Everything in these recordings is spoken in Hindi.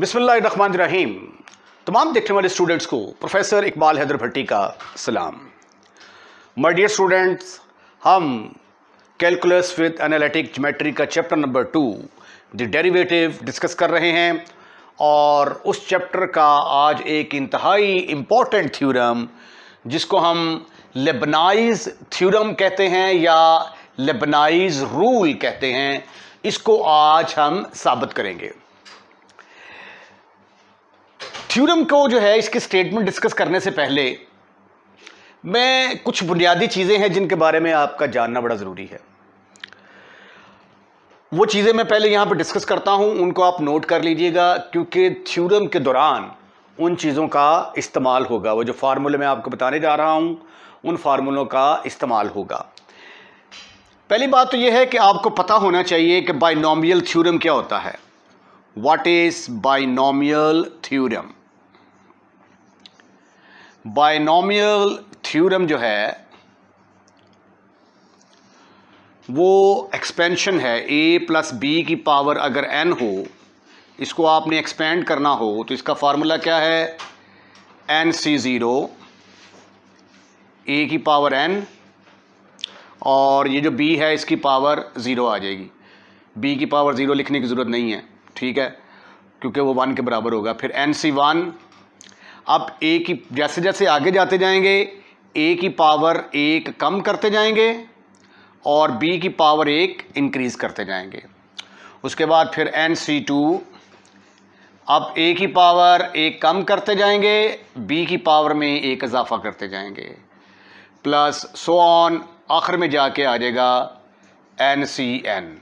बिसमीम तमाम देखने वाले स्टूडेंट्स को प्रोफेसर इकबाल हैदर भट्टी का सलाम माय डियर स्टूडेंट्स हम कैलकुलस विद एनालिटिक जोमेट्री का chapter number two the derivative discuss कर रहे हैं और उस चैप्टर का आज एक इंतहाई इम्पॉर्टेंट थ्योरम जिसको हम लेबनाइज थ्योरम कहते हैं या लेबनाइज रूल कहते हैं इसको आज हम साबित करेंगे थ्योरम को जो है इसके स्टेटमेंट डिस्कस करने से पहले मैं कुछ बुनियादी चीज़ें हैं जिनके बारे में आपका जानना बड़ा ज़रूरी है वो चीज़ें मैं पहले यहाँ पर डिस्कस करता हूँ उनको आप नोट कर लीजिएगा क्योंकि थ्योरम के दौरान उन चीज़ों का इस्तेमाल होगा वो जो फार्मूले मैं आपको बताने जा रहा हूँ उन फार्मूलों का इस्तेमाल होगा पहली बात तो यह है कि आपको पता होना चाहिए कि बाइनोमियल थ्योरम क्या होता है what is binomial theorem binomial theorem जो है वो एक्सपेंशन है ए प्लस बी की पावर अगर एन हो इसको आपने एक्सपेंड करना हो तो इसका फार्मूला क्या है एन सी ज़ीरो ए की पावर एन और ये जो बी है इसकी पावर ज़ीरो आ जाएगी बी की पावर ज़ीरो लिखने की ज़रूरत नहीं है ठीक है क्योंकि वो वन के बराबर होगा फिर एन सी वन अब ए की जैसे जैसे आगे जाते जाएंगे ए की पावर एक कम करते जाएंगे और बी की पावर एक इंक्रीज़ करते जाएंगे उसके बाद फिर एन सी टू अब ए की पावर एक कम करते जाएंगे बी की पावर में एक इजाफा करते जाएंगे प्लस सो ऑन आखिर में जाके आ जाएगा एन सी एन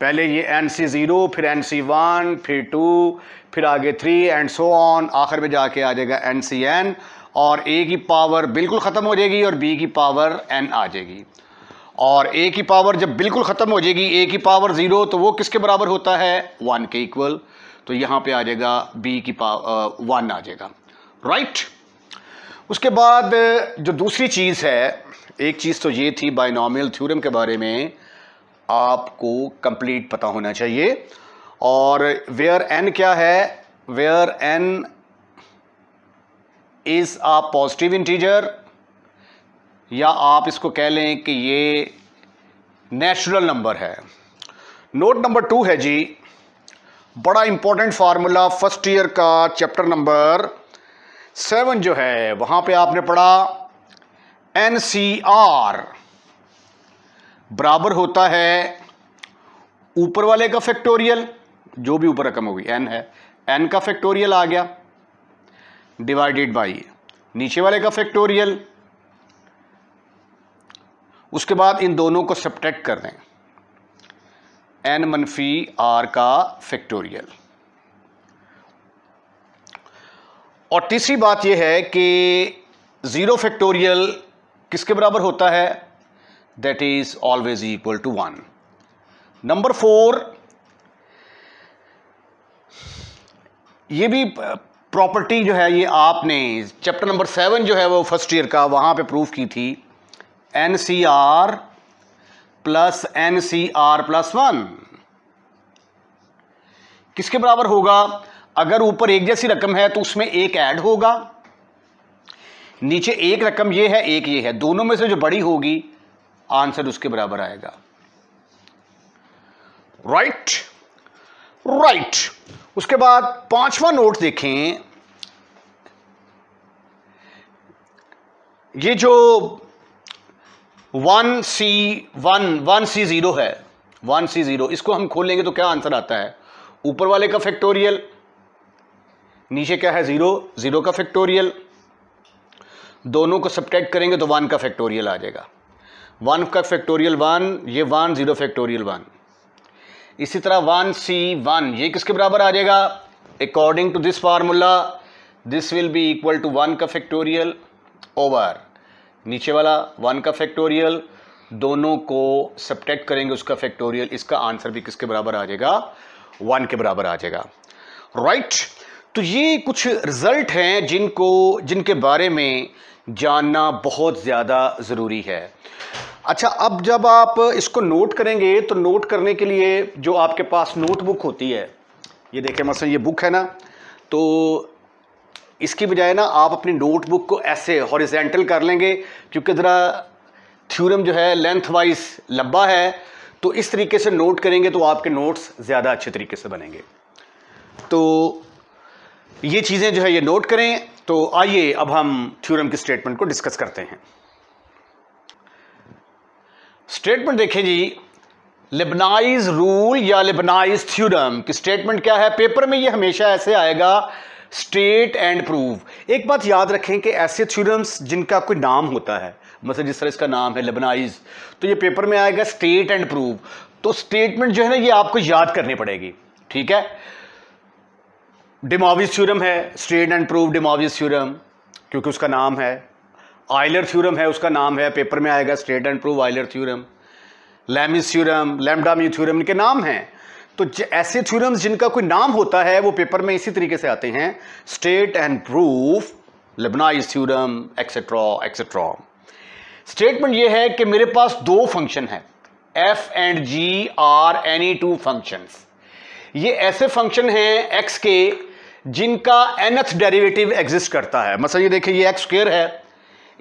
पहले ये एन सी ज़ीरो फिर एन सी वन फिर टू फिर आगे थ्री एंड सो ऑन आखिर में जाके आ जाएगा एन सी एन और ए की पावर बिल्कुल ख़त्म हो जाएगी और बी की पावर एन आ जाएगी और ए की पावर जब बिल्कुल ख़त्म हो जाएगी ए की पावर ज़ीरो तो वो किसके बराबर होता है वन के इक्वल तो यहाँ पे आ जाएगा बी की पावर वन uh, आ जाएगा राइट उसके बाद जो दूसरी चीज़ है एक चीज़ तो ये थी बाइनॉमियल थ्योरम के बारे में आपको कंप्लीट पता होना चाहिए और वेयर एन क्या है where N is a positive integer या आप इसको कह लें कि ये नेचुरल नंबर है नोट नंबर टू है जी बड़ा इंपॉर्टेंट फार्मूला फर्स्ट ईयर का चैप्टर नंबर सेवन जो है वहां पे आपने पढ़ा एन सी आर बराबर होता है ऊपर वाले का फैक्टोरियल जो भी ऊपर रकम होगी एन है एन का फैक्टोरियल आ गया डिवाइडेड बाई नीचे वाले का फैक्टोरियल उसके बाद इन दोनों को सब्ट्रैक्ट कर दें एन मनफी आर का फैक्टोरियल और तीसरी बात यह है कि ज़ीरो फैक्टोरियल किसके बराबर होता है that is always equal to one number four ये भी प्रॉपर्टी जो है ये आपने चैप्टर नंबर सेवन जो है वो फर्स्ट ईयर का वहाँ पे प्रूफ की थी N C R plus N C R plus one किसके बराबर होगा अगर ऊपर एक जैसी रकम है तो उसमें एक ऐड होगा नीचे एक रकम ये है एक ये है दोनों में से जो बड़ी होगी आंसर उसके बराबर आएगा राइट राइट उसके बाद पांचवा नोट देखें ये जो one C one one C zero है वन सी ज़ीरो इसको हम खोलेंगे तो क्या आंसर आता है ऊपर वाले का फैक्टोरियल नीचे क्या है ज़ीरो ज़ीरो का फैक्टोरियल दोनों को सब्ट्रैक्ट करेंगे तो वन का फैक्टोरियल आ जाएगा वन का फैक्टोरियल वन ये वन ज़ीरो फैक्टोरियल वन इसी तरह वन सी वन ये किसके बराबर आ जाएगा according to this formula this will be equal to one का फैक्टोरियल ओवर नीचे वाला वन का फैक्टोरियल दोनों को सब्टेक्ट करेंगे उसका फैक्टोरियल इसका आंसर भी किसके बराबर आ जाएगा वन के बराबर आ जाएगा राइट right? तो ये कुछ रिज़ल्ट हैं जिनको जिनके बारे में जानना बहुत ज़्यादा ज़रूरी है अच्छा अब जब आप इसको नोट करेंगे तो नोट करने के लिए जो आपके पास नोटबुक होती है ये देखें मसल ये बुक है ना तो इसकी बजाय ना आप अपनी नोटबुक को ऐसे हॉरिजेंटल कर लेंगे क्योंकि ज़रा थ्योरम जो है लेंथ वाइज लंबा है तो इस तरीके से नोट करेंगे तो आपके नोट्स ज़्यादा अच्छे तरीके से बनेंगे तो ये चीज़ें जो है ये नोट करें तो आइए अब हम थ्योरम की स्टेटमेंट को डिस्कस करते हैं स्टेटमेंट देखें जी लिबनाइज रूल या लिबनाइज थ्योरम की स्टेटमेंट क्या है पेपर में ये हमेशा ऐसे आएगा स्टेट एंड प्रूव एक बात याद रखें कि ऐसे थ्योरम्स जिनका कोई नाम होता है मतलब जिस तरह इसका नाम है लिबनाइज तो ये पेपर में आएगा स्टेट एंड प्रूव तो स्टेटमेंट जो है ना ये आपको याद करनी पड़ेगी ठीक है डिमोविस थ्योरम है state and prove De Moivre's theorem क्योंकि उसका नाम है आयलर थ्योरम है उसका नाम है पेपर में आएगा state and prove Euler theorem लैमिस थ्योरम लैमडामी थ्योरम इनके नाम हैं तो ऐसे थ्योरम्स जिनका कोई नाम होता है वो पेपर में इसी तरीके से आते हैं state and proof Leibniz theorem etcetera etcetera statement ये है कि मेरे पास दो फंक्शन है F and G are any two function ये ऐसे फंक्शन हैं एक्स के जिनका एनथ डेरिवेटिव एग्जिस्ट करता है मतलब ये देखिए ये एक्स स्क्र है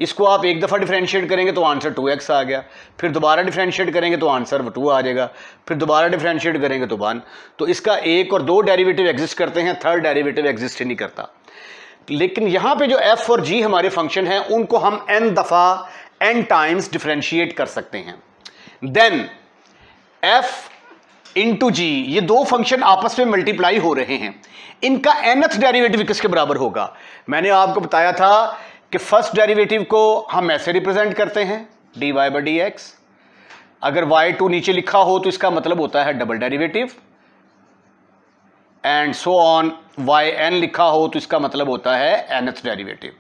इसको आप एक दफ़ा डिफ्रेंशिएट करेंगे तो आंसर टू एक्स आ गया फिर दोबारा डिफ्रेंशिएट करेंगे तो आंसर टू आ जाएगा फिर दोबारा डिफ्रेंशिएट करेंगे तो वन तो इसका एक और दो डेरिवेटिव एग्जिस्ट करते हैं थर्ड डेरिवेटिव एग्जिस्ट ही नहीं करता लेकिन यहाँ पे जो एफ और जी हमारे फंक्शन हैं उनको हम एन दफ़ा एन टाइम्स डिफ्रेंशिएट कर सकते हैं देन एफ इंटू जी ये दो फंक्शन आपस में मल्टीप्लाई हो रहे हैं इनका एनथ डेरिवेटिव किसके बराबर होगा मैंने आपको बताया था कि फर्स्ट डेरिवेटिव को हम ऐसे रिप्रेजेंट करते हैं D Y by D X अगर वाई टू नीचे लिखा हो तो इसका मतलब होता है double derivative and so on Y N लिखा हो तो इसका मतलब होता है एनथ डेरिवेटिव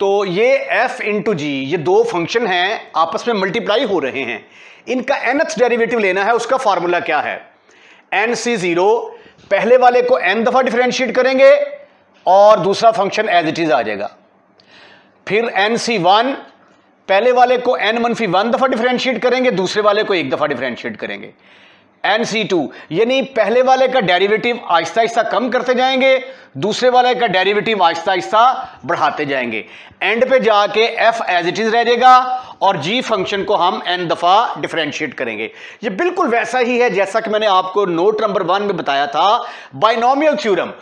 तो ये f इंटू जी ये दो फंक्शन हैं आपस में मल्टीप्लाई हो रहे हैं इनका nth डेरिवेटिव लेना है उसका फॉर्मूला क्या है एन सी जीरो पहले वाले को एन दफा डिफ्रेंशिएट करेंगे और दूसरा फंक्शन एज इट इज़ आ जाएगा फिर एन सी वन पहले वाले को एन मनफी वन दफ़ा डिफ्रेंशिएट करेंगे दूसरे वाले को एक दफ़ा डिफ्रेंशिएट करेंगे एन सी टू यानी पहले वाले का डेरिवेटिव आहिस्ता आहिस्ता कम करते जाएंगे दूसरे वाले का डेरिवेटिव आहिस्ता आहिस्ता बढ़ाते जाएंगे एंड पे जाके एफ एज इट इज रह जाएगा और जी फंक्शन को हम एन दफा डिफरेंशिएट करेंगे ये बिल्कुल वैसा ही है जैसा कि मैंने आपको नोट नंबर वन में बताया था बाइनोमियल थ्योरम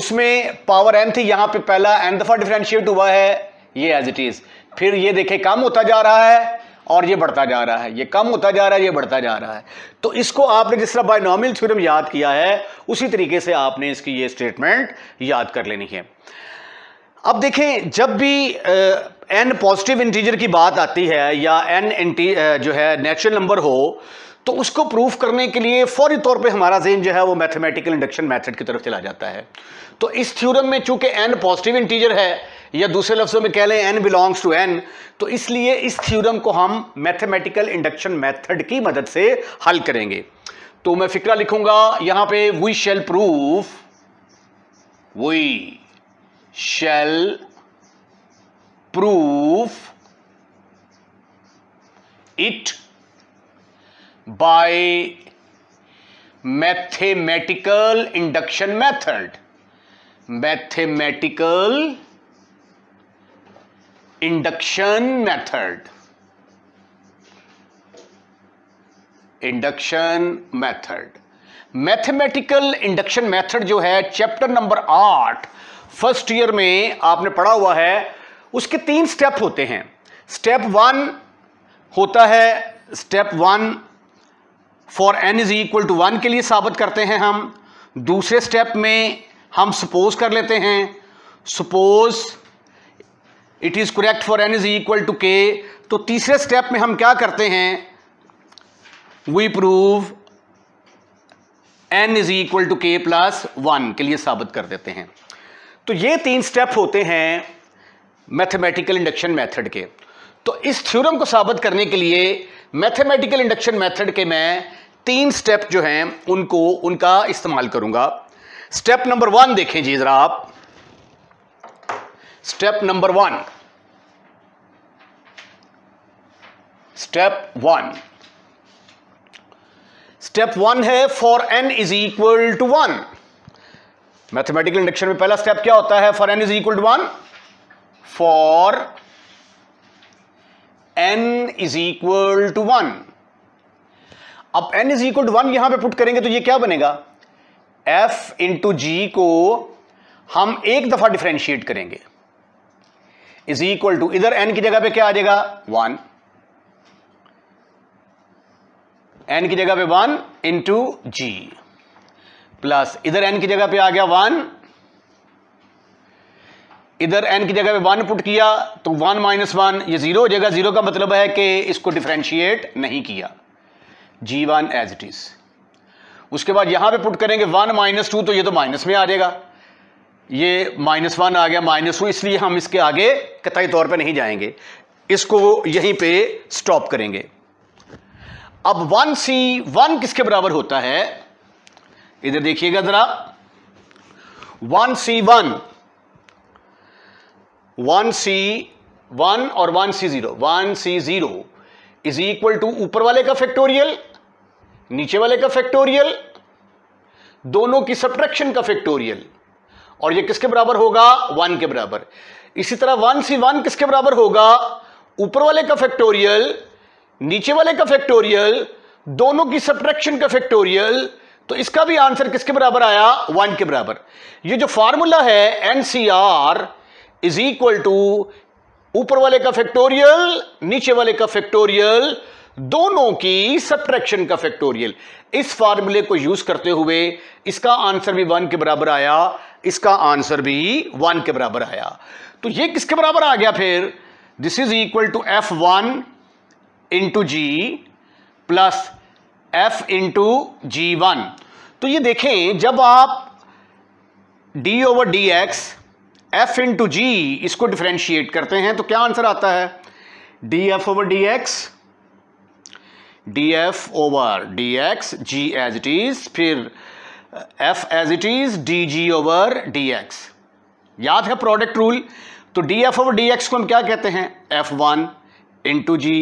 उसमें पावर एन थी यहां पर पहला एन दफा डिफरेंशिएट हुआ है ये एज इट इज फिर ये देखे कम होता जा रहा है और ये बढ़ता जा रहा है ये कम होता जा रहा है ये बढ़ता जा रहा है तो इसको आपने जिस तरह बायनॉमिल थ्योरम याद किया है उसी तरीके से आपने इसकी ये स्टेटमेंट याद कर लेनी है अब देखें जब भी एन पॉजिटिव इंटीजर की बात आती है या एन एंटी जो है नेचुरल नंबर हो तो उसको प्रूफ करने के लिए फौरी तौर पे हमारा जेन जो है वो मैथमेटिकल इंडक्शन मेथड की तरफ चला जाता है तो इस थ्योरम में चूंकि एन पॉजिटिव इंटीजर है या दूसरे लफ्ज़ों में कह लें एन बिलोंग्स टू एन तो इसलिए इस थ्योरम को हम मैथमेटिकल इंडक्शन मेथड की मदद से हल करेंगे तो मैं फिक्रा लिखूंगा यहां पे we shall proof we shall proof it by mathematical induction method mathematical induction method induction method mathematical induction method जो है चैप्टर नंबर आठ फर्स्ट ईयर में आपने पढ़ा हुआ है उसके तीन स्टेप होते हैं स्टेप वन होता है step one for N is equal to one के लिए साबित करते हैं हम दूसरे स्टेप में हम सपोज कर लेते हैं suppose it is correct for N is equal to K तो तीसरे स्टेप में हम क्या करते हैं we prove N is equal to K plus one के लिए साबित कर देते हैं तो ये तीन स्टेप होते हैं मैथमेटिकल इंडक्शन मेथड के तो इस थ्योरम को साबित करने के लिए मैथमेटिकल इंडक्शन मेथड के मैं तीन स्टेप जो हैं उनको उनका इस्तेमाल करूंगा स्टेप नंबर वन देखें जी ज़रा आप step number one step one step one है for N is equal to one mathematical induction में पहला स्टेप क्या होता है for N is equal to one for N is equal to one अब N is equal to one यहां पे पुट करेंगे तो ये क्या बनेगा एफ इंटू जी को हम एक दफा डिफ्रेंशिएट करेंगे इज इक्वल टू इधर एन की जगह पे क्या आ जाएगा वन एन की जगह पे वन इंटू जी प्लस इधर एन की जगह पे आ गया वन इधर एन की जगह पे वन पुट किया तो वन माइनस वन ये जीरो हो जाएगा जीरो का मतलब है कि इसको डिफ्रेंशिएट नहीं किया G one as it is उसके बाद यहां पे पुट करेंगे वन माइनस टू तो ये तो माइनस में आ जाएगा ये माइनस वन आ गया माइनस टू इसलिए हम इसके आगे कतई तौर पर नहीं जाएंगे इसको यहीं पे स्टॉप करेंगे अब वन सी वन किसके बराबर होता है इधर देखिएगा जरा one C one one C one और one C zero one C zero is equal to ऊपर वाले का फैक्टोरियल नीचे वाले का फैक्टोरियल दोनों की सब्ट्रैक्शन का फैक्टोरियल और ये किसके बराबर होगा वन के बराबर इसी तरह वन सी वन किसके बराबर होगा ऊपर वाले का फैक्टोरियल नीचे वाले का फैक्टोरियल दोनों की सब्ट्रैक्शन का फैक्टोरियल तो इसका भी आंसर किसके बराबर आया वन के बराबर ये जो फार्मूला है N C R is equal to ऊपर वाले का फैक्टोरियल नीचे वाले का फैक्टोरियल दोनों की सब्ट्रैक्शन का फैक्टोरियल इस फार्मूले को यूज करते हुए इसका आंसर भी वन के बराबर आया इसका आंसर भी वन के बराबर आया तो ये किसके बराबर आ गया फिर this is equal to F one into G plus F into G one तो ये देखें जब आप D over D X F into G इसको डिफ्रेंशिएट करते हैं तो क्या आंसर आता है D F over D X D F over D X G as it is फिर F as it is D G over D X याद है प्रोडक्ट रूल तो D F over D X को हम क्या कहते हैं F one into G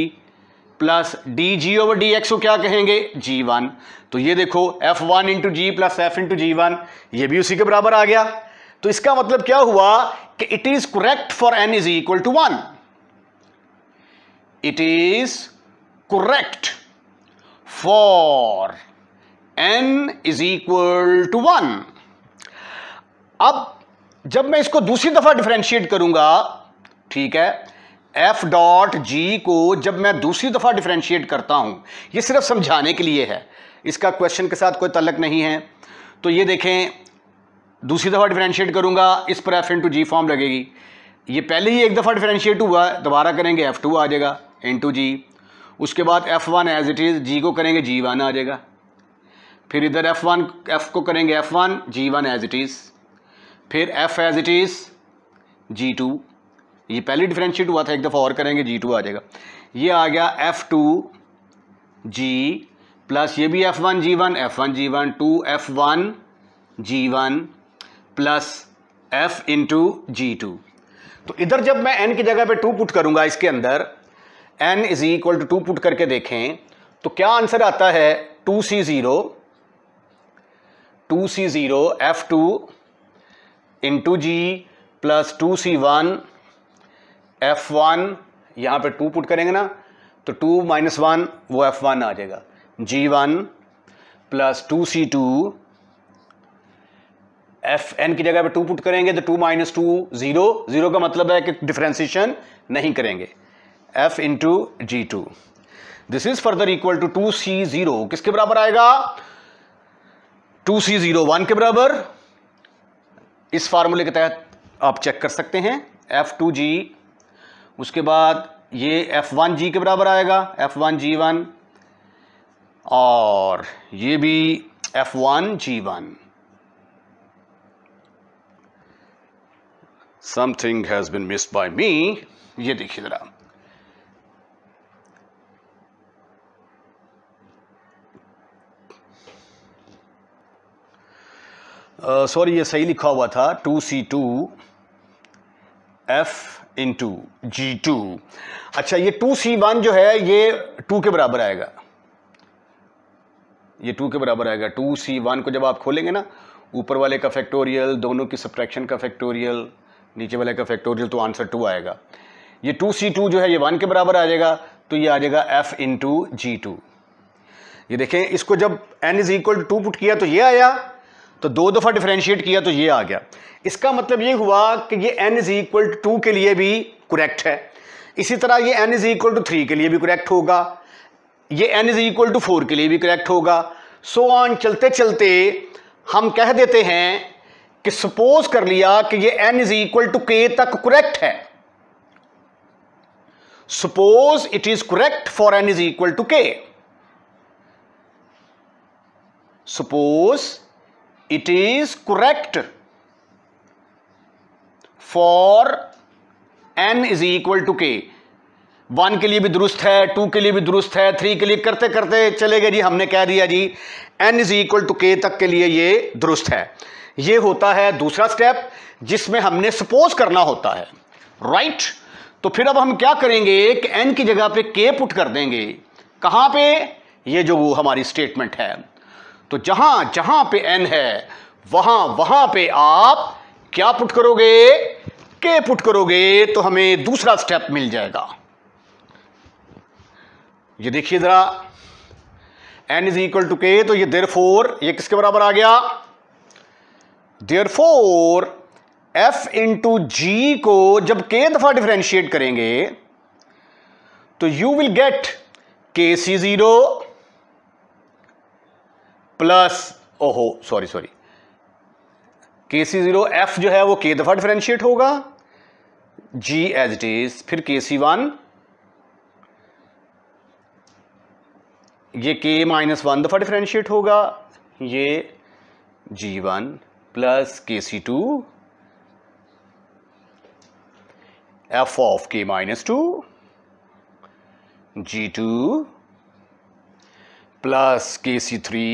plus D G over D X को क्या कहेंगे जी वन तो ये देखो F one into G plus F into G one ये भी उसी के बराबर आ गया तो इसका मतलब क्या हुआ कि it is correct for N is equal to one it is correct for N is equal to one अब जब मैं इसको दूसरी दफ़ा डिफ्रेंशिएट करूंगा ठीक है एफ डॉट जी को जब मैं दूसरी दफ़ा डिफ्रेंशिएट करता हूँ ये सिर्फ समझाने के लिए है इसका क्वेश्चन के साथ कोई तलक नहीं है तो ये देखें दूसरी दफ़ा डिफ्रेंशिएट करूँगा इस पर एफ टू जी फॉर्म लगेगी ये पहले ही एक दफ़ा डिफ्रेंशिएट हुआ है दोबारा करेंगे एफ़ टू आ जाएगा टू जी उसके बाद F one as it is G को करेंगे जी वन आ जाएगा फिर इधर एफ़ वन एफ़ को करेंगे F one G one as it is फिर F as it is G two ये पहले डिफ्रेंशिएट हुआ था एक दफ़ा और करेंगे जी टू आ जाएगा ये आ गया एफ़ टू जी प्लस ये भी F one G one F one G one two F one G one plus F into G two तो इधर जब मैं एन की जगह पे टू पुट करूंगा इसके अंदर N is equal to two put करके देखें तो क्या आंसर आता है two C zero two C zero F two into G plus two C one F one यहाँ पर टू पुट करेंगे ना तो टू माइनस वन वो एफ़ वन आ जाएगा G one plus two C two F N की जगह पर टू पुट करेंगे तो two minus two zero zero का मतलब है कि डिफ्रेंसीशन नहीं करेंगे F into G two this is further equal to two C zero किसके बराबर आएगा टू सी जीरो वन के बराबर इस फार्मूले के तहत आप चेक कर सकते हैं एफ टू जी उसके बाद ये एफ वन जी के बराबर आएगा एफ वन जी वन और ये भी F one G one something has been missed by me ये देखिए ज़रा सॉरी uh, ये सही लिखा हुआ था two C two F into G two अच्छा ये टू सी वन जो है ये टू के बराबर आएगा ये टू के बराबर आएगा टू सी वन को जब आप खोलेंगे ना ऊपर वाले का फैक्टोरियल दोनों की सब्ट्रैक्शन का फैक्टोरियल नीचे वाले का फैक्टोरियल तो आंसर टू आएगा ये टू सी टू जो है ये वन के बराबर आ जाएगा तो ये आ जाएगा F into G two ये देखें इसको जब N is equal to put किया तो ये आया तो दो दफ़ा डिफ्रेंशिएट किया तो ये आ गया इसका मतलब ये हुआ कि ये N is equal to two के लिए भी करेक्ट है इसी तरह ये N is equal to three के लिए भी करेक्ट होगा ये N is equal to four के लिए भी करेक्ट होगा सो so ऑन चलते चलते हम कह देते हैं कि सपोज कर लिया कि ये N is equal to K तक करेक्ट है suppose it is correct for n is equal to k suppose it is correct for n is equal to K one के लिए भी दुरुस्त है टू के लिए भी दुरुस्त है थ्री के लिए करते करते चले गए जी हमने कह दिया जी N is equal to K तक के लिए ये दुरुस्त है ये होता है दूसरा स्टेप जिसमें हमने सपोज करना होता है राइट right? तो फिर अब हम क्या करेंगे कि एन की जगह पे के पुट कर देंगे कहां पे ये जो हमारी स्टेटमेंट है तो जहां जहां पे एन है वहां वहां पे आप क्या पुट करोगे के पुट करोगे तो हमें दूसरा स्टेप मिल जाएगा ये देखिए जरा N is equal to K तो ये देर फोर ये किसके बराबर आ गया therefore F into G को जब के दफा डिफ्रेंशिएट करेंगे तो you will get K C zero plus ओहो sorry sorry K C zero F जो है वो के दफा डिफ्रेंशिएट होगा जी एज इट इज फिर के सी वन ये के माइनस वन दफ़ा डिफ्रेंशिएट होगा ये G one plus K C two F of K minus two G two plus K C three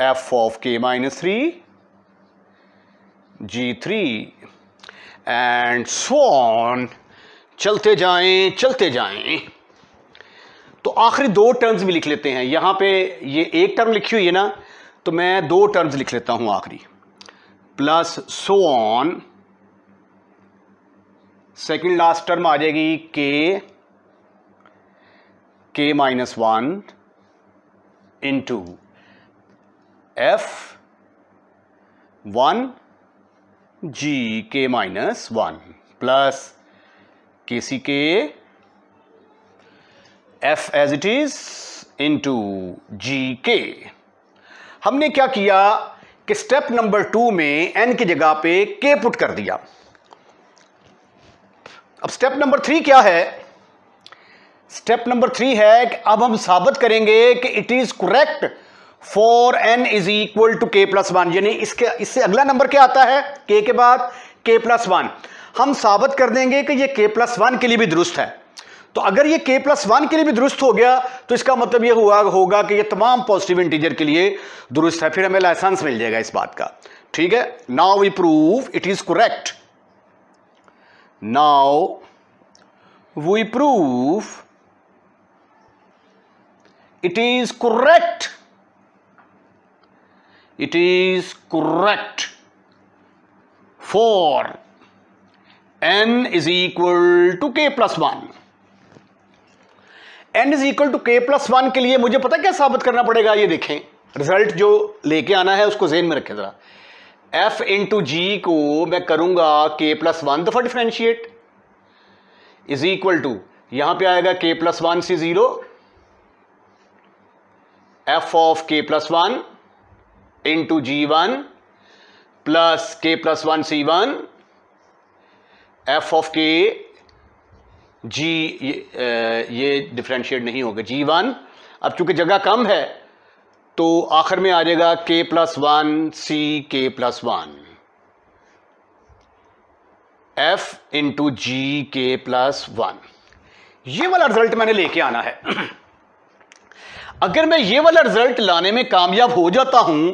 F of K minus three G three and so on चलते जाएं चलते जाएं तो आखिरी दो टर्म्स भी लिख लेते हैं यहां पे ये एक टर्म लिखी हुई है ना तो मैं दो टर्म्स लिख लेता हूं आखिरी plus so on second last term आ जाएगी के K minus one into F one G K minus one plus K C K F as it is into G K हमने क्या किया कि स्टेप नंबर टू में एन की जगह पे के पुट कर दिया अब स्टेप नंबर थ्री क्या है स्टेप नंबर थ्री है कि अब हम साबित करेंगे कि it is correct for N is equal to K plus one यानी इसके इससे अगला नंबर क्या आता है के के बाद के प्लस वन हम साबित कर देंगे कि ये के प्लस वन के लिए भी दुरुस्त है तो अगर ये के प्लस वन के लिए भी दुरुस्त हो गया तो इसका मतलब ये हुआ होगा कि ये तमाम पॉजिटिव इंटीजर के लिए दुरुस्त है फिर हमें लाइसेंस मिल जाएगा इस बात का ठीक है now we prove it is correct now we prove it is correct it is correct for n is equal to k plus one n is equal to K plus one के लिए मुझे पता क्या साबित करना पड़ेगा ये देखें रिजल्ट जो लेके आना है उसको जेन में रखें जरा एफ टू जी को मैं करूंगा के प्लस वन दफा डिफ्रेंशिएट इज इक्वल टू यहां पे आएगा के प्लस वन से zero F of K plus one into G one plus K plus one C one F of K G ये, ये डिफ्रेंशिएट नहीं होगा जी वन अब चूंकि जगह कम है तो आखिर में आ जाएगा के plus one C K plus one F into G K plus one ये वाला रिजल्ट मैंने लेके आना है अगर मैं ये वाला रिजल्ट लाने में कामयाब हो जाता हूं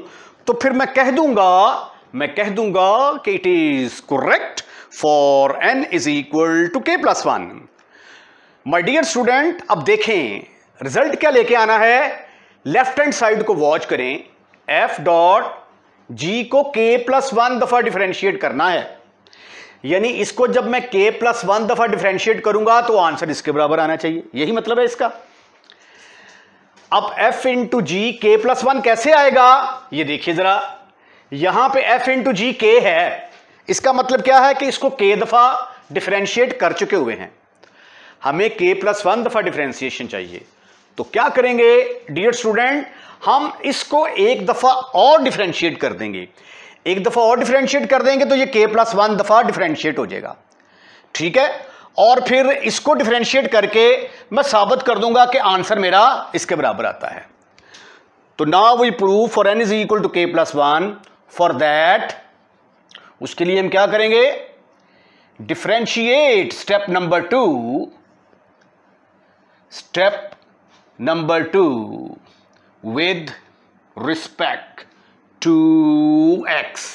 तो फिर मैं कह दूंगा मैं कह दूंगा कि it is correct for N is equal to K plus one my dear student अब देखें रिजल्ट क्या लेके आना है लेफ्ट हैंड साइड को वॉच करें एफ डॉट जी को के प्लस वन दफा डिफ्रेंशिएट करना है यानी इसको जब मैं के प्लस वन दफा डिफ्रेंशिएट करूंगा तो आंसर इसके बराबर आना चाहिए यही मतलब है इसका अब f into G K plus one कैसे आएगा ये देखिए जरा यहां पे f इंटू जी के है इसका मतलब क्या है कि इसको k दफा डिफ्रेंशिएट कर चुके हुए हैं हमें k प्लस वन दफा डिफरेंशिएशन चाहिए तो क्या करेंगे डियर स्टूडेंट हम इसको एक दफा और डिफ्रेंशिएट कर देंगे एक दफा और डिफ्रेंशिएट कर देंगे तो ये k प्लस वन दफा डिफ्रेंशिएट हो जाएगा ठीक है और फिर इसको डिफ्रेंशिएट करके मैं साबित कर दूंगा कि आंसर मेरा इसके बराबर आता है तो ना we prove for N is equal to K plus one for that उसके लिए हम क्या करेंगे differentiate step number two step number two with respect to X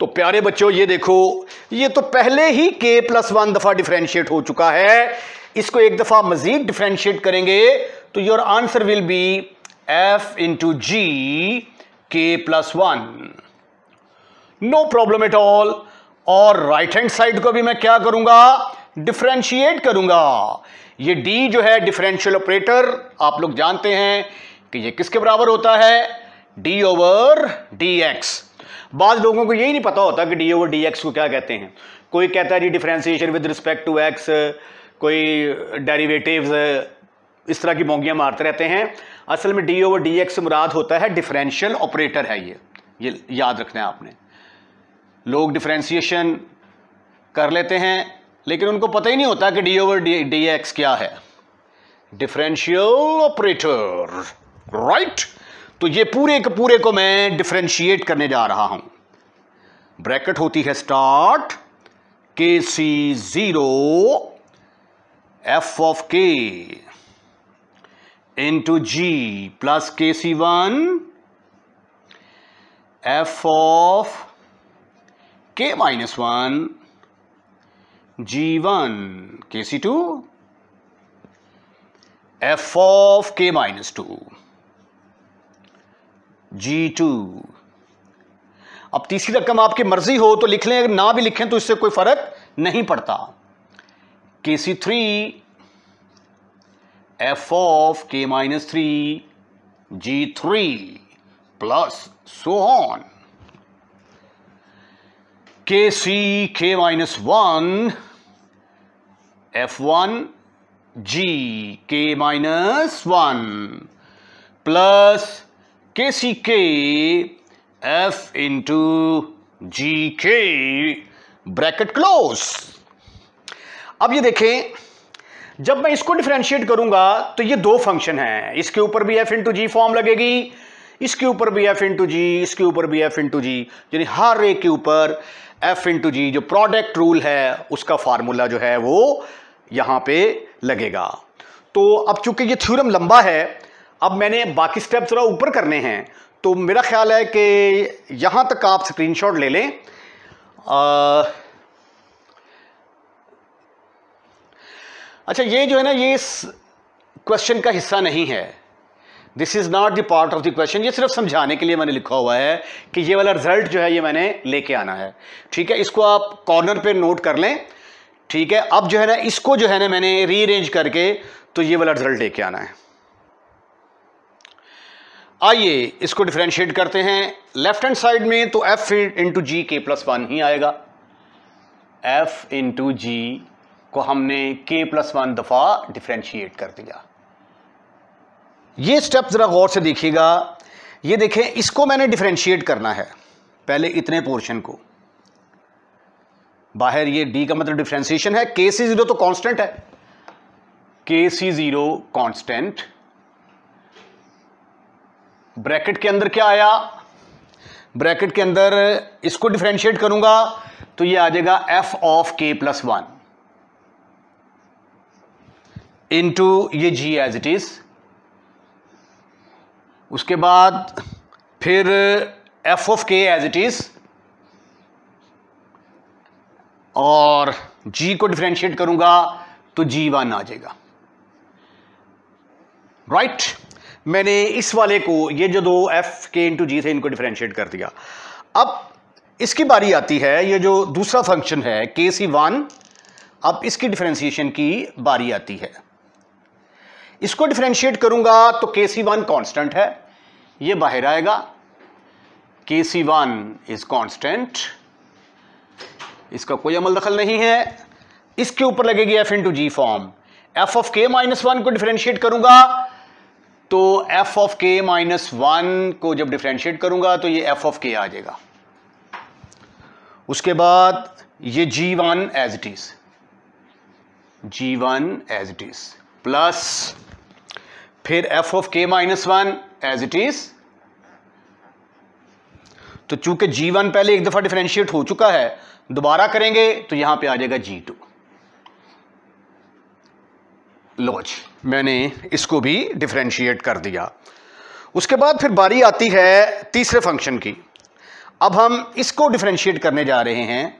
तो प्यारे बच्चों ये देखो ये तो पहले ही के प्लस वन दफा डिफ्रेंशिएट हो चुका है इसको एक दफा मजीद डिफ्रेंशिएट करेंगे तो your answer will be F into G K plus one no problem at all और राइट हैंड साइड को भी मैं क्या करूंगा डिफ्रेंशिएट करूंगा ये डी जो है डिफरेंशियल ऑपरेटर आप लोग जानते हैं कि ये किसके बराबर होता है डी ओवर डी एक्स बाद लोगों को यही नहीं पता होता कि डी ओवर डी एक्स को क्या कहते हैं कोई कहता है जी differentiation with respect to X कोई डेरिवेटिव्स इस तरह की मोंगियाँ मारते रहते हैं असल में डी ओवर डी एक्स मुराद होता है डिफरेंशियल ऑपरेटर है ये ये याद रखना है आपने लोग डिफ्रेंसीशन कर लेते हैं लेकिन उनको पता ही नहीं होता कि डी ओवर डी एक्स क्या है डिफरेंशियल ऑपरेटर राइट तो ये पूरे के पूरे को मैं डिफ्रेंशिएट करने जा रहा हूं ब्रैकेट होती है start K C zero F of K into G plus K C one F of K minus one G one K C two F of K minus two G two अब तीसरी रकम आपकी मर्जी हो तो लिख लें अगर ना भी लिखें तो इससे कोई फर्क नहीं पड़ता K C three F of K minus three G three plus so on K C K minus one F one G K minus one plus K C K F into G के ब्रैकेट क्लोज अब ये देखें जब मैं इसको डिफ्रेंशिएट करूंगा तो ये दो फंक्शन हैं इसके ऊपर भी एफ इंटू जी फॉर्म लगेगी इसके ऊपर भी एफ इंटू जी इसके ऊपर भी एफ इंटू जी यानी हर एक के ऊपर एफ इंटू जी जो प्रोडक्ट रूल है उसका फार्मूला जो है वो यहां पे लगेगा तो अब चूंकि ये थ्योरम लंबा है अब मैंने बाकी स्टेप ज़रा ऊपर करने हैं तो मेरा ख्याल है कि यहाँ तक आप स्क्रीनशॉट ले लें अच्छा ये जो है ना ये क्वेश्चन का हिस्सा नहीं है this is not the part of the question ये सिर्फ समझाने के लिए मैंने लिखा हुआ है कि ये वाला रिजल्ट जो है ये मैंने लेके आना है ठीक है इसको आप कॉर्नर पे नोट कर लें ठीक है अब जो है ना इसको जो है ना मैंने रीअरेंज करके तो ये वाला रिजल्ट लेके आना है आइए इसको डिफ्रेंशिएट करते हैं लेफ्ट हैंड साइड में तो F into G K plus one ही आएगा एफ इंटू जी को हमने के प्लस वन दफ़ा डिफ्रेंशिएट कर दिया ये स्टेप ज़रा गौर से देखिएगा ये देखें इसको मैंने डिफ्रेंशिएट करना है पहले इतने पोर्शन को बाहर ये डी का मतलब डिफ्रेंशिएशन है के सी ज़ीरो तो कांस्टेंट है के सी ज़ीरो कॉन्स्टेंट ब्रैकेट के अंदर क्या आया ब्रैकेट के अंदर इसको डिफ्रेंशिएट करूंगा तो ये आ जाएगा F of K plus one into ये जी एज इट इज उसके बाद फिर F of K as it is और जी को डिफ्रेंशिएट करूंगा तो जी वन आ जाएगा राइट right? मैंने इस वाले को ये जो दो एफ के इंटू जी थे इनको डिफ्रेंशिएट कर दिया अब इसकी बारी आती है ये जो दूसरा फंक्शन है के सी वन अब इसकी डिफ्रेंशिएशन की बारी आती है इसको डिफ्रेंशिएट करूंगा तो के सी वन कॉन्स्टेंट है ये बाहर आएगा के सी वन इज कॉन्स्टेंट इसका कोई अमल दखल नहीं है इसके ऊपर लगेगी F into G form F of K minus one को डिफ्रेंशिएट करूंगा तो F of K minus one को जब डिफ्रेंशिएट करूंगा तो ये एफ ऑफ के आ जाएगा उसके बाद ये G one as it is G one as it is plus फिर F of K minus one as it is तो चूंकि जी वन पहले एक दफ़ा डिफ्रेंशिएट हो चुका है दोबारा करेंगे तो यहां पे आ जाएगा जी टू लॉज मैंने इसको भी डिफ्रेंशिएट कर दिया उसके बाद फिर बारी आती है तीसरे फंक्शन की अब हम इसको डिफ्रेंशिएट करने जा रहे हैं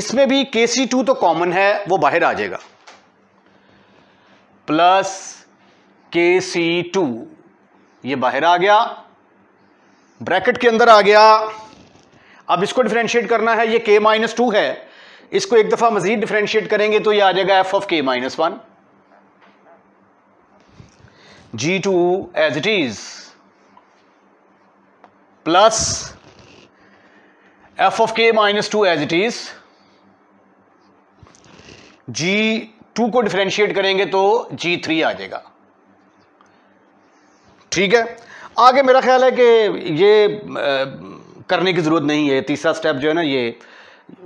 इसमें भी के सी टू तो कॉमन है वो बाहर आ जाएगा प्लस के सी टू ये बाहर आ गया ब्रैकेट के अंदर आ गया अब इसको डिफ्रेंशिएट करना है ये के माइनस टू है इसको एक दफ़ा मजीद डिफ्रेंशिएट करेंगे तो ये आ जाएगा F of K minus one G two as it is plus F of K minus two as it is G two को डिफ्रेंशिएट करेंगे तो जी थ्री आ जाएगा ठीक है आगे मेरा ख्याल है कि ये आ, करने की ज़रूरत नहीं है तीसरा स्टेप जो है ना ये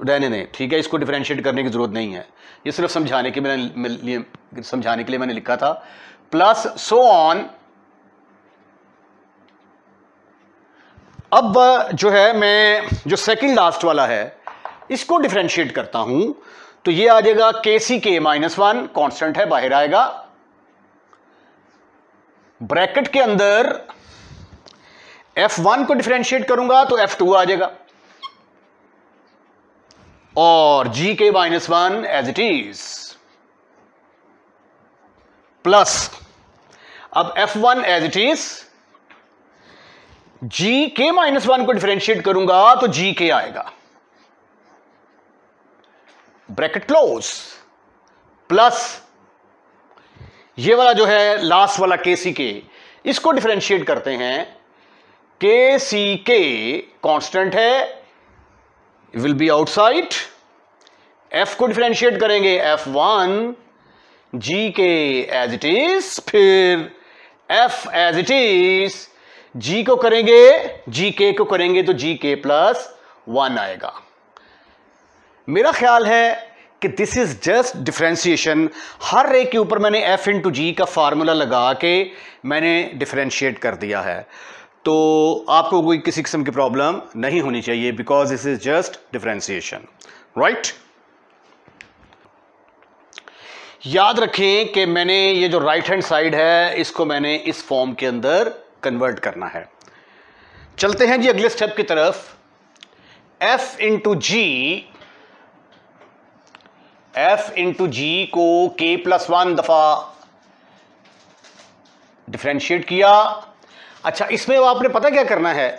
रहने दें ठीक है इसको डिफ्रेंशिएट करने की ज़रूरत नहीं है ये सिर्फ समझाने के मैंने लिए समझाने के लिए मैंने लिखा था प्लस सो ऑन अब जो है मैं जो सेकंड लास्ट वाला है इसको डिफ्रेंशिएट करता हूं तो ये आ जाएगा के C K minus one constant है बाहर आएगा ब्रैकेट के अंदर F1 को डिफ्रेंशिएट करूंगा तो F2 आ जाएगा और G K minus one as it is plus अब F one as it is G K minus one को डिफ्रेंशिएट करूंगा तो जी के आएगा ब्रैकेट क्लोज प्लस ये वाला जो है लास्ट वाला के सी के इसको डिफ्रेंशिएट करते हैं के सी के कॉन्स्टेंट है विल बी आउटसाइड एफ को डिफ्रेंशिएट करेंगे F one G K as it is फिर F as it is G को करेंगे जी के को करेंगे तो जी के प्लस वन आएगा मेरा ख्याल है कि दिस इज़ जस्ट डिफरेंशिएशन हर एक के ऊपर मैंने एफ इन टू जी का फार्मूला लगा के मैंने डिफ्रेंशिएट कर दिया है तो आपको कोई किसी किस्म की प्रॉब्लम नहीं होनी चाहिए because this is just differentiation right याद रखें कि मैंने ये जो राइट हैंड साइड है इसको मैंने इस फॉर्म के अंदर कन्वर्ट करना है चलते हैं जी अगले स्टेप की तरफ F into G F into G को के प्लस वन दफा डिफ्रेंशिएट किया अच्छा इसमें आपने पता क्या करना है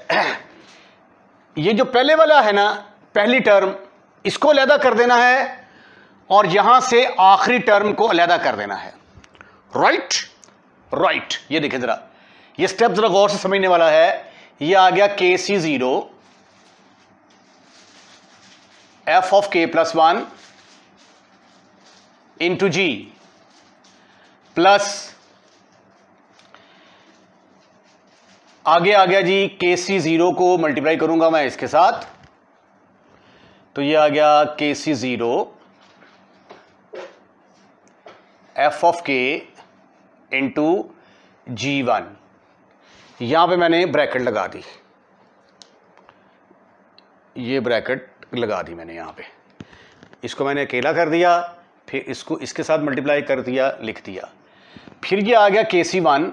ये जो पहले वाला है ना पहली टर्म इसको लैदा कर देना है और यहां से आखिरी टर्म को अलहदा कर देना है राइट राइट ये देखें जरा ये स्टेप जरा गौर से समझने वाला है ये आ गया K C zero F of K plus one into G plus आगे आ गया जी के सी जीरो को मल्टीप्लाई करूंगा मैं इसके साथ तो ये आ गया K C zero F of K into G one यहाँ पर मैंने ब्रैकेट लगा दी ये ब्रैकेट लगा दी मैंने यहाँ पे इसको मैंने अकेला कर दिया फिर इसको इसके साथ मल्टीप्लाई कर दिया लिख दिया फिर ये आ गया K C one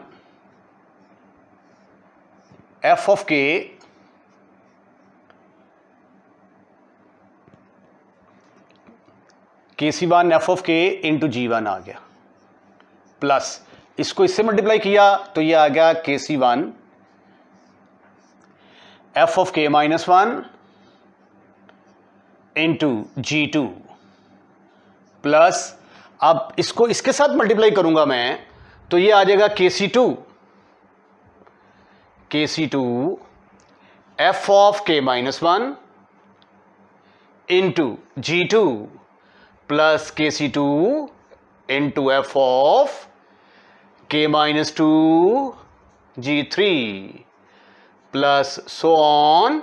F of K K C one F of K into G one आ गया प्लस इसको इससे मल्टीप्लाई किया तो ये आ गया K C one F of K minus one into G two plus अब इसको इसके साथ मल्टीप्लाई करूंगा मैं तो ये आ जाएगा के C two K C two F of K minus one into G two plus K C two into F of k minus 2 g3 plus so on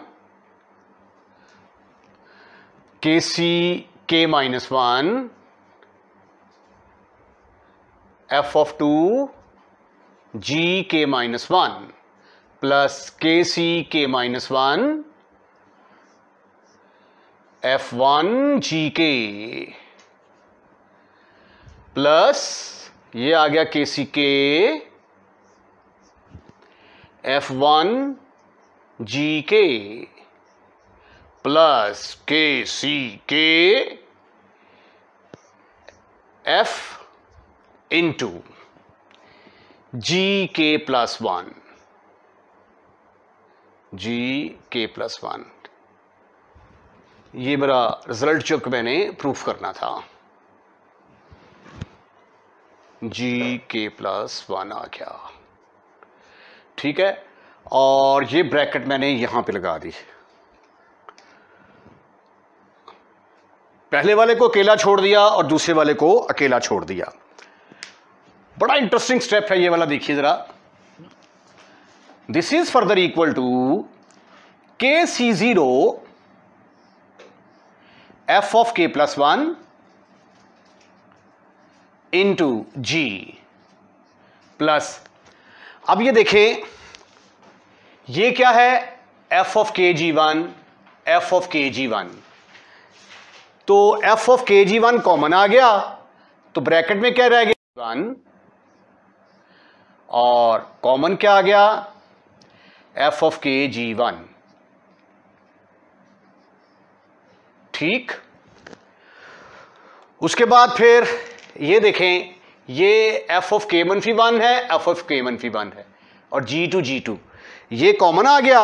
kc k minus 1 f of 2 g k minus 1 plus kc k minus 1 f1 gk plus ये आ गया K C K F one G K plus K C K F into G K plus one G K plus one ये मेरा रिजल्ट जो मैंने प्रूफ करना था जी के प्लस वन आ गया ठीक है और ये ब्रैकेट मैंने यहां पे लगा दी पहले वाले को अकेला छोड़ दिया और दूसरे वाले को अकेला छोड़ दिया बड़ा इंटरेस्टिंग स्टेप है ये वाला देखिए ज़रा this is further equal to K C zero F of K plus one into G plus अब ये देखें ये क्या है F of K G one F of K G one तो F of K G one common आ गया तो ब्रैकेट में क्या रह गया वन और कॉमन क्या आ गया F of K G one ठीक उसके बाद फिर ये देखें ये एफ ऑफ के मनफी वन है एफ ऑफ के मनफी वन है और जी टू जी टू ये कॉमन आ गया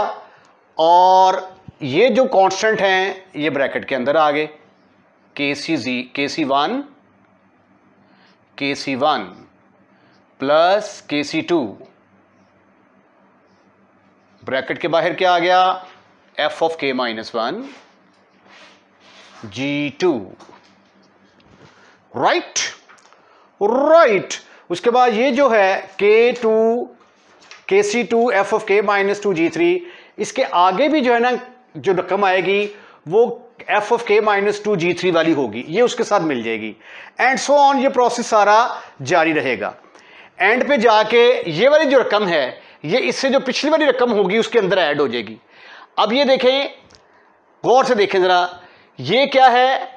और ये जो कांस्टेंट हैं ये ब्रैकेट के अंदर आ गए के सी जी के C one K C one plus K C to bracket के बाहर क्या आ गया F of K minus one G two right right उसके बाद ये जो है K two K C two F of K minus two G three इसके आगे भी जो है ना जो रकम आएगी वो F of K minus two G three वाली होगी ये उसके साथ मिल जाएगी एंड सो ऑन ये प्रोसेस सारा जारी रहेगा एंड पे जाके ये वाली जो रकम है ये इससे जो पिछली वाली रकम होगी उसके अंदर ऐड हो जाएगी अब ये देखें गौर से देखें ज़रा ये क्या है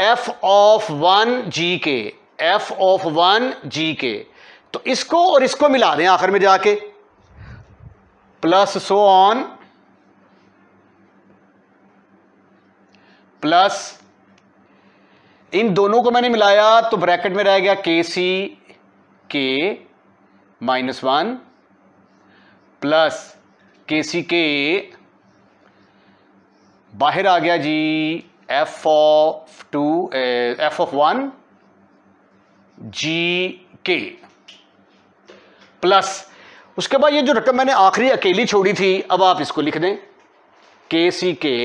एफ ऑफ वन जी के एफ ऑफ वन जी के तो इसको और इसको मिला दें आखिर में जाके प्लस सो ऑन प्लस इन दोनों को मैंने मिलाया तो ब्रैकेट में रह गया K C K minus one plus K C के बाहर आ गया G F of two F of one G K plus उसके बाद ये जो रकम मैंने आखिरी अकेली छोड़ी थी अब आप इसको लिख दें के सी के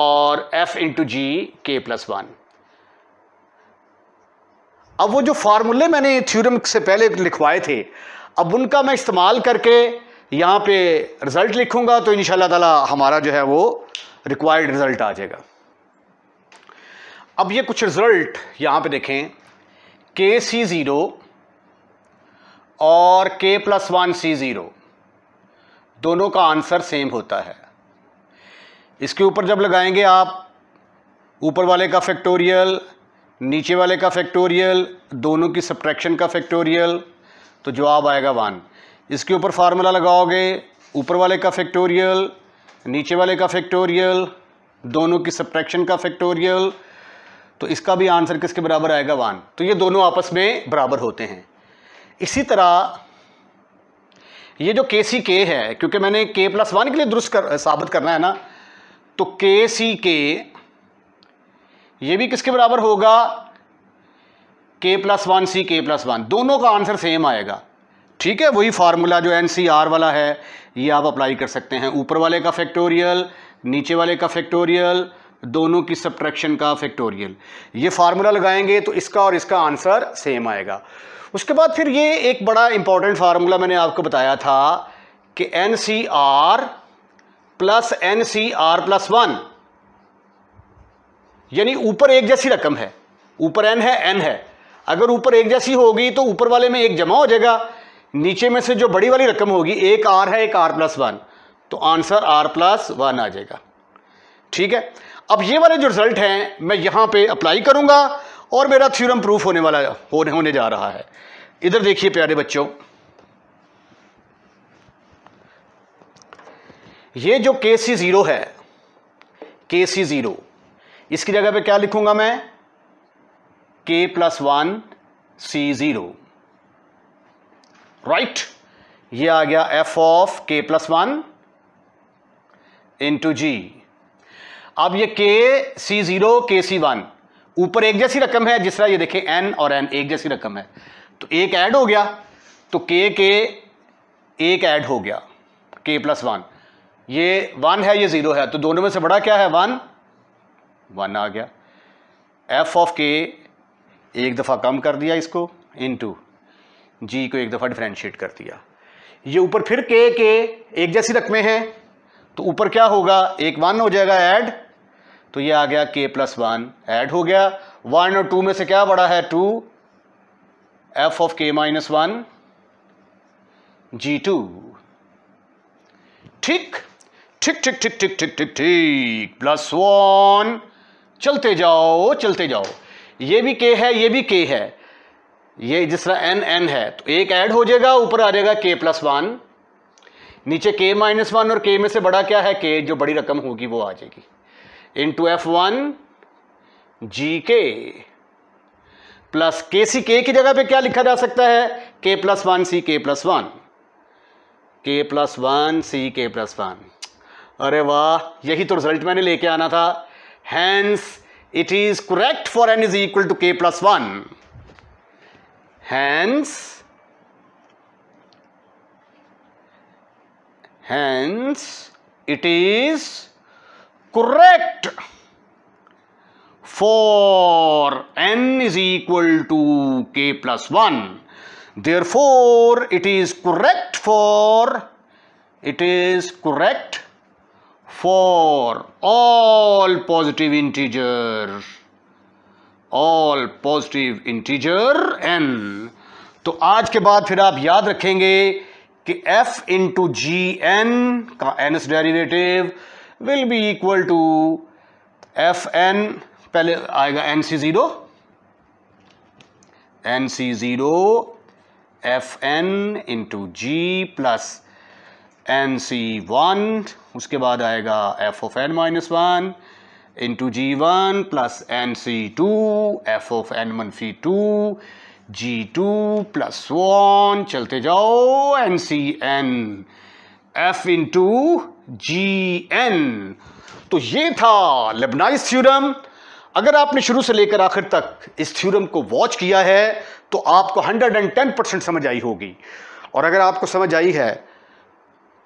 और F into G K plus one अब वो जो फार्मूले मैंने थ्योरम से पहले लिखवाए थे अब उनका मैं इस्तेमाल करके यहां पे रिज़ल्ट लिखूंगा तो इन ताला हमारा जो है वो रिक्वायर्ड रिजल्ट आ जाएगा अब ये कुछ रिजल्ट यहाँ पे देखें के सी ज़ीरो और के प्लस वन सी ज़ीरो दोनों का आंसर सेम होता है इसके ऊपर जब लगाएंगे आप ऊपर वाले का फैक्टोरियल नीचे वाले का फैक्टोरियल दोनों की सब्ट्रैक्शन का फैक्टोरियल तो जवाब आएगा वन इसके ऊपर फार्मूला लगाओगे ऊपर वाले का फैक्टोरियल नीचे वाले का फैक्टोरियल दोनों की सब्ट्रैक्शन का फैक्टोरियल तो इसका भी आंसर किसके बराबर आएगा वन तो ये दोनों आपस में बराबर होते हैं इसी तरह ये जो के सी के है क्योंकि मैंने के प्लस वन के लिए दुरुस्त कर साबित करना है ना तो के सी के ये भी किसके बराबर होगा के plus one C K plus one दोनों का आंसर सेम आएगा ठीक है वही फार्मूला जो एन सी आर वाला है ये आप अप्लाई कर सकते हैं ऊपर वाले का फैक्टोरियल नीचे वाले का फैक्टोरियल दोनों की सब्ट्रैक्शन का फैक्टोरियल ये फार्मूला लगाएंगे तो इसका और इसका आंसर सेम आएगा उसके बाद फिर ये एक बड़ा इंपॉर्टेंट फार्मूला मैंने आपको बताया था कि N C R plus N C R plus one यानी ऊपर एक जैसी रकम है ऊपर एन है एन है अगर ऊपर एक जैसी होगी तो ऊपर वाले में एक जमा हो जाएगा नीचे में से जो बड़ी वाली रकम होगी एक आर है एक आर प्लस वन तो आंसर आर प्लस वन आ जाएगा ठीक है अब ये वाले जो रिजल्ट हैं मैं यहां पे अप्लाई करूंगा और मेरा थ्योरम प्रूफ होने वाला होने होने जा रहा है इधर देखिए प्यारे बच्चों ये जो के सी ज़ीरो है के सी ज़ीरो इसकी जगह पे क्या लिखूंगा मैं K plus one C zero right ये आ गया F of K plus one into G अब ये के सी जीरो के सी वन ऊपर एक जैसी रकम है जिस तरह ये देखें एन और एन एक जैसी रकम है तो एक ऐड हो गया तो के के एक ऐड हो गया के प्लस वन ये वन है ये ज़ीरो है तो दोनों में से बड़ा क्या है वन वन आ गया एफ ऑफ के एक दफ़ा कम कर दिया इसको इन टू जी को एक दफ़ा डिफ्रेंशिएट कर दिया ये ऊपर फिर के के एक जैसी रकमें हैं तो ऊपर क्या होगा एक वन हो जाएगा ऐड तो ये आ गया के प्लस वन ऐड हो गया वन और टू में से क्या बड़ा है two F of K minus one G two ठीक ठीक ठीक ठीक ठीक ठीक ठीक ठीक प्लस वन चलते जाओ चलते जाओ ये भी के है ये भी के है ये जिस तरह एन एन है तो एक ऐड हो जाएगा ऊपर आ जाएगा के प्लस वन नीचे के माइनस वन और के में से बड़ा क्या है के जो बड़ी रकम होगी वो आ जाएगी into F one G K plus K C के की जगह पे क्या लिखा जा सकता है के plus one C K plus one K plus one C K plus one अरे वाह यही तो रिजल्ट मैंने लेके आना था hence it is correct for N is equal to K plus one Hence, hence it is correct for n is equal to k plus 1. Therefore, it is correct for it is correct for all positive integers. All positive integer N तो आज के बाद फिर आप याद रखेंगे कि एफ इंटू जी एन का N's derivative will be equal to F N पहले आएगा N C zero N C zero F N into G plus N C one उसके बाद आएगा F of N minus one into G one plus N C two F of N C two G two plus one चलते जाओ N C N F into G N तो ये था लेबनाइज थ्योरम अगर आपने शुरू से लेकर आखिर तक इस थ्योरम को वॉच किया है तो आपको 110 परसेंट समझ आई होगी और अगर आपको समझ आई है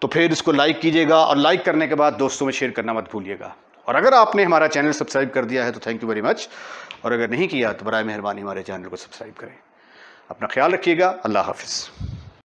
तो फिर इसको लाइक कीजिएगा और लाइक करने के बाद दोस्तों में शेयर करना मत भूलिएगा और अगर आपने हमारा चैनल सब्सक्राइब कर दिया है तो थैंक यू वेरी मच और अगर नहीं किया तो बर मेहरबानी हमारे चैनल को सब्सक्राइब करें अपना ख्याल रखिएगा अल्लाह हाफिज़